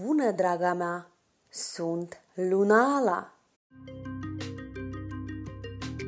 Bună, draga mea! Sunt Lunala!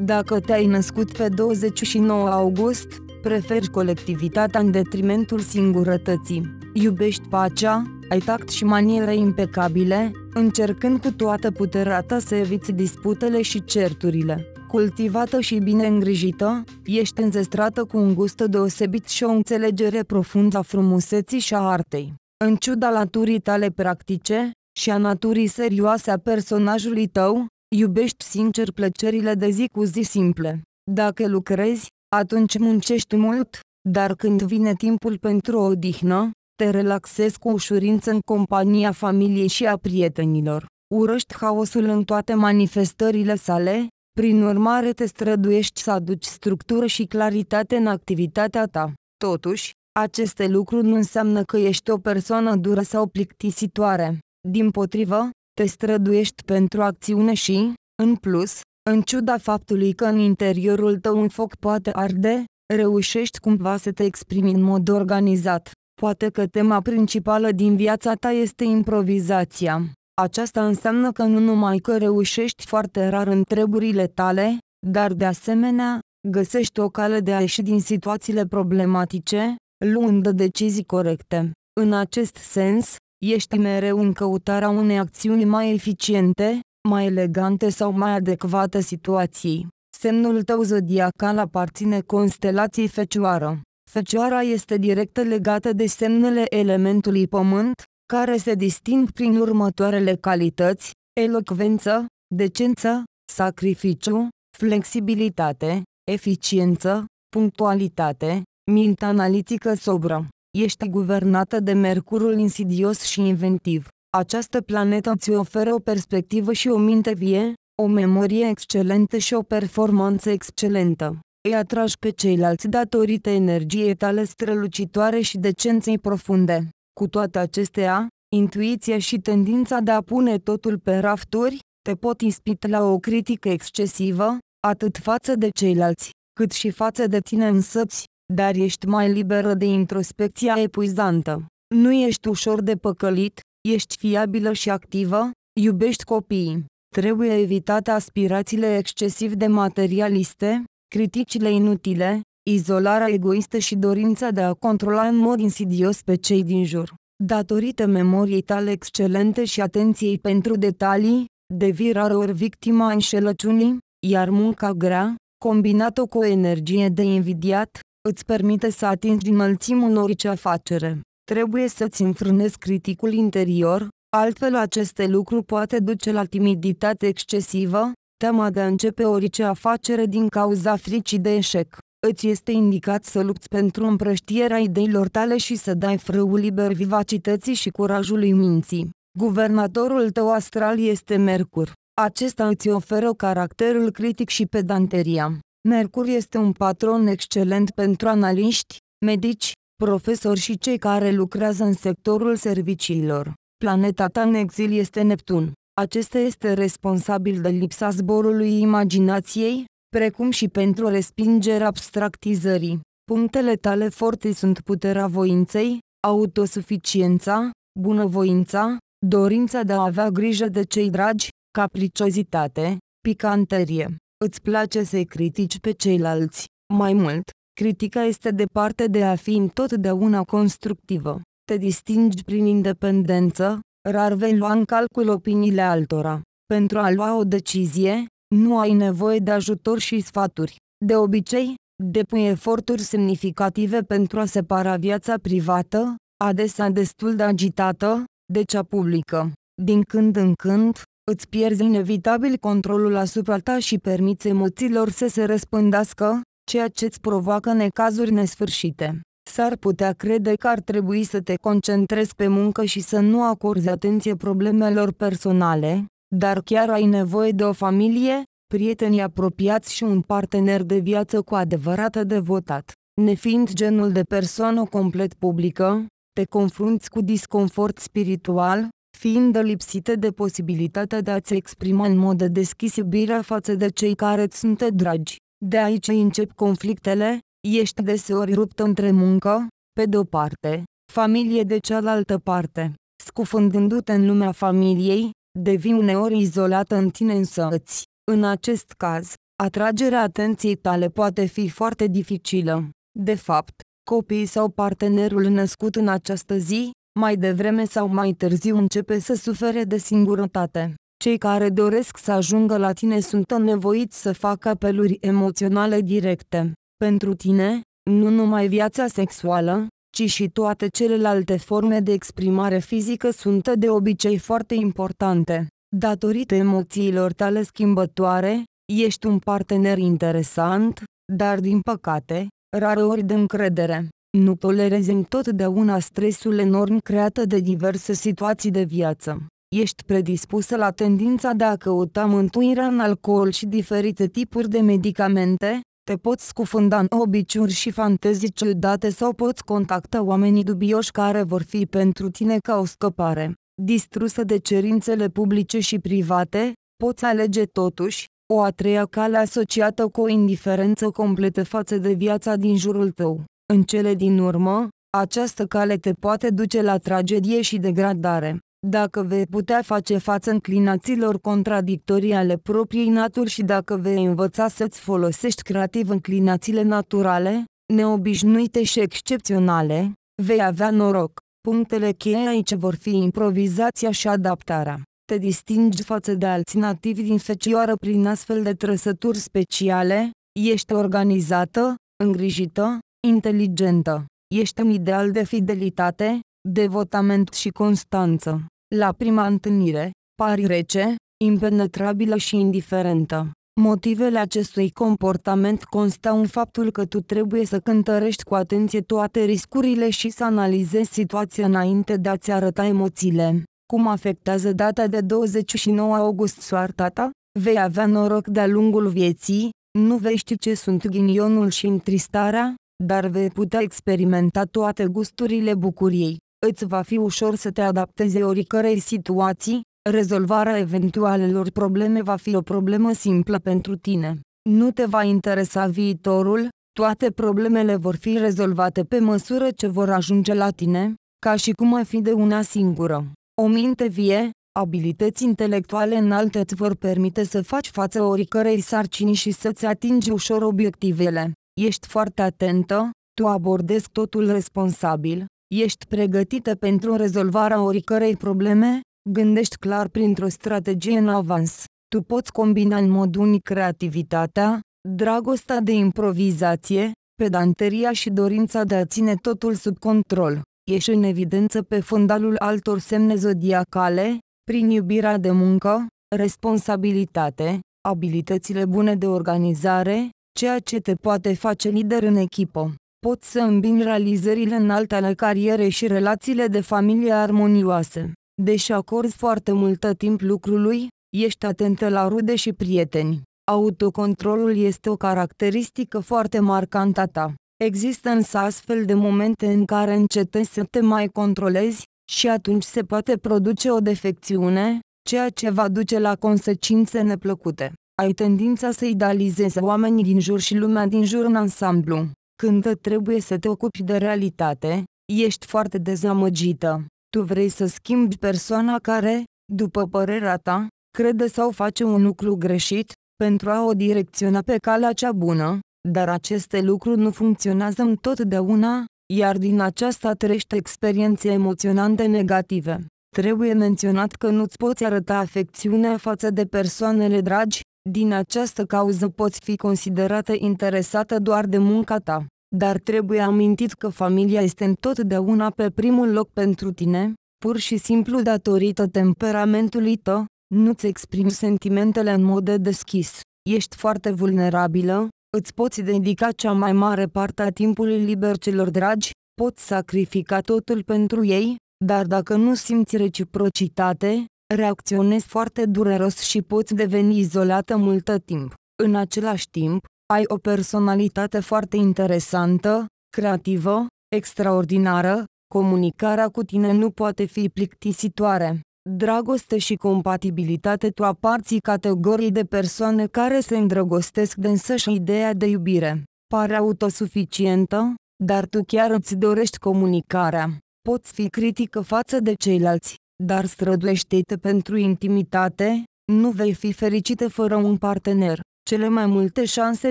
Dacă te-ai născut pe 29 august, preferi colectivitatea în detrimentul singurătății. Iubești pacea, ai tact și maniere impecabile, încercând cu toată puterea ta să eviți disputele și certurile. Cultivată și bine îngrijită, ești înzestrată cu un gust deosebit și o înțelegere profundă a frumuseții și a artei. În ciuda naturii tale practice și a naturii serioase a personajului tău, iubești sincer plăcerile de zi cu zi simple. Dacă lucrezi, atunci muncești mult, dar când vine timpul pentru o odihnă, te relaxezi cu ușurință în compania familiei și a prietenilor. Urăști haosul în toate manifestările sale, prin urmare te străduiești să aduci structură și claritate în activitatea ta. Totuși, aceste lucruri nu înseamnă că ești o persoană dură sau plictisitoare. Din potrivă, te străduiești pentru acțiune și, în plus, în ciuda faptului că în interiorul tău un foc poate arde, reușești cumva să te exprimi în mod organizat. Poate că tema principală din viața ta este improvizația. Aceasta înseamnă că nu numai că reușești foarte rar în treburile tale, dar de asemenea, găsești o cale de a ieși din situațiile problematice, luând decizii corecte. În acest sens, ești mereu în căutarea unei acțiuni mai eficiente, mai elegante sau mai adecvate situației. Semnul tău zodiacal aparține constelației Fecioară. Fecioara este direct legată de semnele elementului pământ, care se disting prin următoarele calități, elocvență, decență, sacrificiu, flexibilitate, eficiență, punctualitate, Mintea analitică sobră. Ești guvernată de Mercurul insidios și inventiv. Această planetă îți oferă o perspectivă și o minte vie, o memorie excelentă și o performanță excelentă. Îi atragi pe ceilalți datorită energiei tale strălucitoare și decenței profunde. Cu toate acestea, intuiția și tendința de a pune totul pe rafturi, te pot ispita la o critică excesivă, atât față de ceilalți, cât și față de tine însăți dar ești mai liberă de introspecția epuizantă. Nu ești ușor de păcălit, ești fiabilă și activă, iubești copiii. Trebuie evitate aspirațiile excesiv de materialiste, criticile inutile, izolarea egoistă și dorința de a controla în mod insidios pe cei din jur. Datorită memoriei tale excelente și atenției pentru detalii, devii rar ori victima înșelăciunii, iar munca grea, combinată cu o energie de invidiat, îți permite să atingi înălțimul orice afacere. Trebuie să-ți înfrânezi criticul interior, altfel aceste lucruri poate duce la timiditate excesivă, teama de a începe orice afacere din cauza fricii de eșec. Îți este indicat să lupți pentru împrăștierea ideilor tale și să dai frâul liber vivacității și curajului minții. Guvernatorul tău astral este Mercur. Acesta îți oferă caracterul critic și pedanteria. Mercur este un patron excelent pentru analiști, medici, profesori și cei care lucrează în sectorul serviciilor. Planeta ta în exil este Neptun. Acesta este responsabil de lipsa zborului imaginației, precum și pentru respingerea abstractizării. Punctele tale forte sunt puterea voinței, autosuficiența, bunăvoința, dorința de a avea grijă de cei dragi, capriciozitate, picanterie. Îți place să-i critici pe ceilalți. Mai mult, critica este departe de a fi întotdeauna constructivă. Te distingi prin independență, rar vei lua în calcul opiniile altora. Pentru a lua o decizie, nu ai nevoie de ajutor și sfaturi. De obicei, depui eforturi semnificative pentru a separa viața privată, adesea destul de agitată, de cea publică. Din când în când, Îți pierzi inevitabil controlul asupra ta și permiți emoțiilor să se răspândească, ceea ce îți provoacă necazuri nesfârșite. S-ar putea crede că ar trebui să te concentrezi pe muncă și să nu acorzi atenție problemelor personale, dar chiar ai nevoie de o familie, prieteni apropiați și un partener de viață cu adevărat devotat. Nefiind genul de persoană complet publică, te confrunți cu disconfort spiritual, fiind lipsite de posibilitatea de a-ți exprima în mod deschis iubirea față de cei care îți sunt dragi. De aici încep conflictele, ești deseori ruptă între muncă, pe de-o parte, familie de cealaltă parte. Scufundându-te în lumea familiei, devii uneori izolată în tine însăți. În acest caz, atragerea atenției tale poate fi foarte dificilă. De fapt, copiii sau partenerul născut în această zi, mai devreme sau mai târziu începe să sufere de singurătate. Cei care doresc să ajungă la tine sunt nevoiți să facă apeluri emoționale directe. Pentru tine, nu numai viața sexuală, ci și toate celelalte forme de exprimare fizică sunt de obicei foarte importante. Datorită emoțiilor tale schimbătoare, ești un partener interesant, dar din păcate, rareori de încredere nu tolerezi întotdeauna stresul enorm creat de diverse situații de viață. Ești predispusă la tendința de a căuta mântuirea în alcool și diferite tipuri de medicamente, te poți scufunda în obiciuri și fantezii ciudate sau poți contacta oamenii dubioși care vor fi pentru tine ca o scăpare. Distrusă de cerințele publice și private, poți alege totuși o a treia cale asociată cu o indiferență completă față de viața din jurul tău. În cele din urmă, această cale te poate duce la tragedie și degradare. Dacă vei putea face față înclinațiilor contradictorii ale propriei naturi și dacă vei învăța să-ți folosești creativ înclinațiile naturale, neobișnuite și excepționale, vei avea noroc. Punctele cheie aici vor fi improvizația și adaptarea. Te distingi față de alții nativi din fecioară prin astfel de trăsături speciale, ești organizată, îngrijită, inteligentă. Ești un ideal de fidelitate, devotament și constanță. La prima întâlnire, pari rece, impenetrabilă și indiferentă. Motivele acestui comportament constau în faptul că tu trebuie să cântărești cu atenție toate riscurile și să analizezi situația înainte de a-ți arăta emoțiile. Cum afectează data de 29 august soarta ta? Vei avea noroc de-a lungul vieții, nu vei ști ce sunt ghinionul și întristarea, dar vei putea experimenta toate gusturile bucuriei. Îți va fi ușor să te adaptezi oricărei situații, rezolvarea eventualelor probleme va fi o problemă simplă pentru tine. Nu te va interesa viitorul, toate problemele vor fi rezolvate pe măsură ce vor ajunge la tine, ca și cum ai fi de una singură. O minte vie, abilități intelectuale înalte îți vor permite să faci față oricărei sarcini și să-ți atingi ușor obiectivele. Ești foarte atentă, tu abordezi totul responsabil, ești pregătită pentru rezolvarea oricărei probleme, gândești clar printr-o strategie în avans. Tu poți combina în mod unic creativitatea, dragostea de improvizație, pedanteria și dorința de a ține totul sub control. Ești în evidență pe fundalul altor semne zodiacale, prin iubirea de muncă, responsabilitate, abilitățile bune de organizare, ceea ce te poate face lider în echipă. Poți să îmbini realizările înalte ale carierei și relațiile de familie armonioase. Deși acorzi foarte multă timp lucrului, ești atentă la rude și prieteni. Autocontrolul este o caracteristică foarte marcantă a ta. Există însă astfel de momente în care încetezi să te mai controlezi și atunci se poate produce o defecțiune, ceea ce va duce la consecințe neplăcute ai tendința să idealizezi oamenii din jur și lumea din jur în ansamblu. Când trebuie să te ocupi de realitate, ești foarte dezamăgită. Tu vrei să schimbi persoana care, după părerea ta, crede sau face un lucru greșit, pentru a o direcționa pe calea cea bună, dar aceste lucruri nu funcționează întotdeauna, iar din aceasta trește experiențe emoționante negative. Trebuie menționat că nu-ți poți arăta afecțiunea față de persoanele dragi, din această cauză poți fi considerată interesată doar de munca ta, dar trebuie amintit că familia este întotdeauna pe primul loc pentru tine, pur și simplu datorită temperamentului tău, nu-ți exprimi sentimentele în mod de deschis, ești foarte vulnerabilă, îți poți dedica cea mai mare parte a timpului liber celor dragi, poți sacrifica totul pentru ei, dar dacă nu simți reciprocitate, reacționezi foarte dureros și poți deveni izolată multă timp. În același timp, ai o personalitate foarte interesantă, creativă, extraordinară, comunicarea cu tine nu poate fi plictisitoare. Dragoste și compatibilitate Tu aparții categorii de persoane care se îndrăgostesc de însăși ideea de iubire. Pare autosuficientă, dar tu chiar îți dorești comunicarea. Poți fi critică față de ceilalți, dar străduiește-te pentru intimitate, nu vei fi fericită fără un partener. Cele mai multe șanse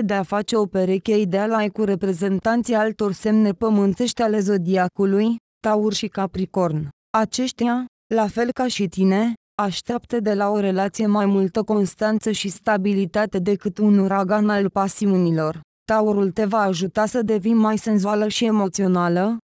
de a face o pereche ideală ai cu reprezentanții altor semne pământești ale zodiacului, Taur și Capricorn. Aceștia, la fel ca și tine, așteaptă de la o relație mai multă constanță și stabilitate decât un uragan al pasiunilor. Taurul te va ajuta să devii mai senzuală și emoțională,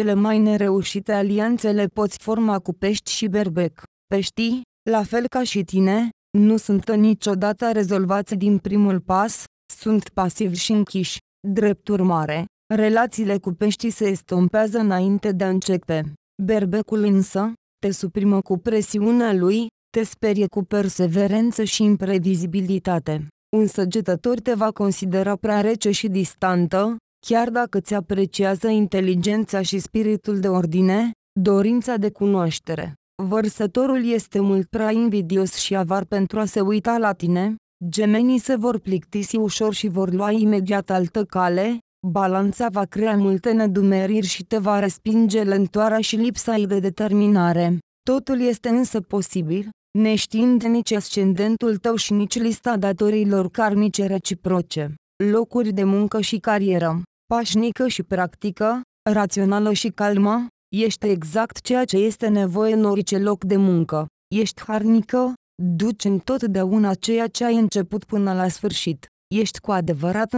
cele mai nereușite alianțe le poți forma cu pești și berbec. Peștii, la fel ca și tine, nu sunt niciodată rezolvați din primul pas, sunt pasivi și închiși. Drept urmare, relațiile cu peștii se estompează înainte de a începe. Berbecul însă, te suprimă cu presiunea lui, te sperie cu perseverență și imprevizibilitate. Un săgetător te va considera prea rece și distantă, Chiar dacă îți apreciază inteligența și spiritul de ordine, dorința de cunoaștere, vărsătorul este mult prea invidios și avar pentru a se uita la tine, gemenii se vor plictisi ușor și vor lua imediat altă cale, balanța va crea multe nedumeriri și te va respinge lentoarea și lipsa de determinare. Totul este însă posibil, neștiind nici ascendentul tău și nici lista datorilor karmice reciproce, locuri de muncă și carieră pașnică și practică, rațională și calmă, ești exact ceea ce este nevoie în orice loc de muncă, ești harnică, duci întotdeauna ceea ce ai început până la sfârșit, ești cu adevărat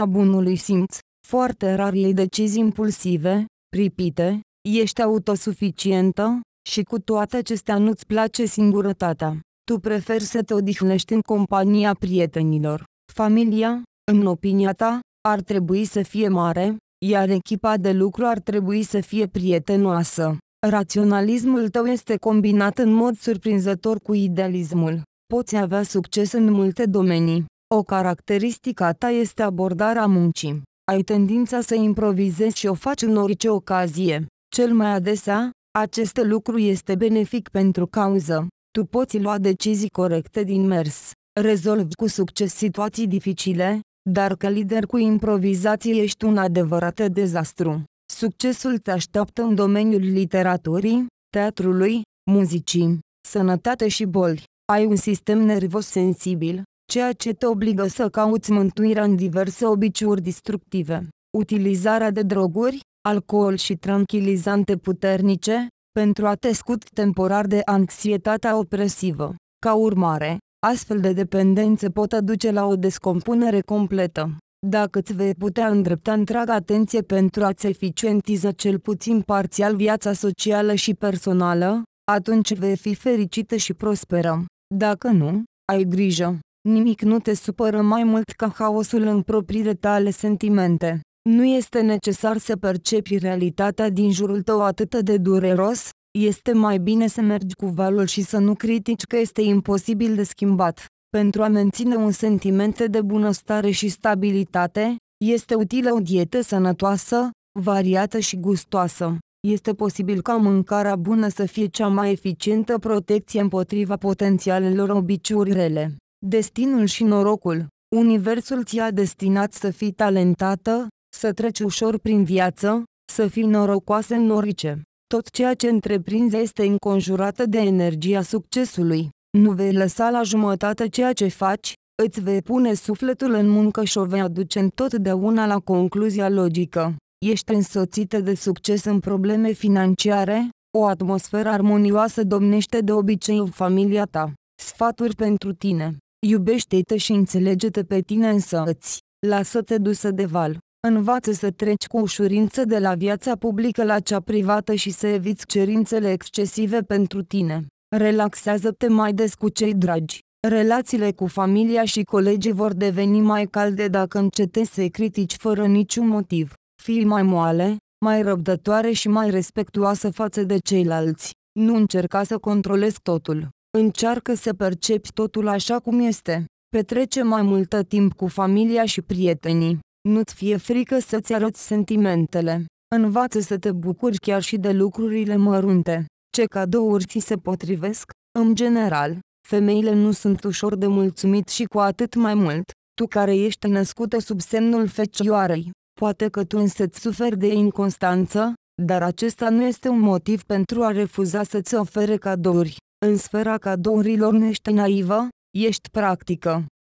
a bunului simț, foarte rar iei decizii impulsive, pripite, ești autosuficientă, și cu toate acestea nu-ți place singurătatea. Tu preferi să te odihnești în compania prietenilor. Familia, în opinia ta, ar trebui să fie mare, iar echipa de lucru ar trebui să fie prietenoasă. Raționalismul tău este combinat în mod surprinzător cu idealismul. Poți avea succes în multe domenii. O caracteristică a ta este abordarea muncii. Ai tendința să improvizezi și o faci în orice ocazie. Cel mai adesea, acest lucru este benefic pentru cauză. Tu poți lua decizii corecte din mers, rezolvi cu succes situații dificile, dar ca lider cu improvizație ești un adevărat dezastru. Succesul te așteaptă în domeniul literaturii, teatrului, muzicii, sănătate și boli. Ai un sistem nervos sensibil, ceea ce te obligă să cauți mântuirea în diverse obiciuri distructive. Utilizarea de droguri, alcool și tranquilizante puternice, pentru a te scut temporar de anxietatea opresivă. Ca urmare, Astfel de dependențe pot aduce la o descompunere completă. Dacă îți vei putea îndrepta întreaga atenție pentru a-ți eficientiza cel puțin parțial viața socială și personală, atunci vei fi fericită și prosperă. Dacă nu, ai grijă. Nimic nu te supără mai mult ca haosul în propriile tale sentimente. Nu este necesar să percepi realitatea din jurul tău atât de dureros, este mai bine să mergi cu valul și să nu critici că este imposibil de schimbat. Pentru a menține un sentiment de bunăstare și stabilitate, este utilă o dietă sănătoasă, variată și gustoasă. Este posibil ca mâncarea bună să fie cea mai eficientă protecție împotriva potențialelor obiciuri rele. Destinul și norocul Universul ți-a destinat să fii talentată, să treci ușor prin viață, să fii norocoasă în orice. Tot ceea ce întreprinzi este înconjurată de energia succesului. Nu vei lăsa la jumătate ceea ce faci, îți vei pune sufletul în muncă și o vei aduce întotdeauna la concluzia logică. Ești însoțită de succes în probleme financiare, o atmosferă armonioasă domnește de obicei în familia ta. Sfaturi pentru tine. Iubește-te și înțelege-te pe tine însăți. Lasă-te dusă de val. Învață să treci cu ușurință de la viața publică la cea privată și să eviți cerințele excesive pentru tine. Relaxează-te mai des cu cei dragi. Relațiile cu familia și colegii vor deveni mai calde dacă încetezi să-i critici fără niciun motiv. Fii mai moale, mai răbdătoare și mai respectuoasă față de ceilalți. Nu încerca să controlezi totul. Încearcă să percepi totul așa cum este. Petrece mai multă timp cu familia și prietenii. Nu-ți fie frică să-ți arăți sentimentele. Învață să te bucuri chiar și de lucrurile mărunte. Ce cadouri ți se potrivesc? În general, femeile nu sunt ușor de mulțumit și cu atât mai mult, tu care ești născută sub semnul fecioarei. Poate că tu însă ți suferi de inconstanță, dar acesta nu este un motiv pentru a refuza să-ți ofere cadouri. În sfera cadourilor nu ești naivă, ești practică.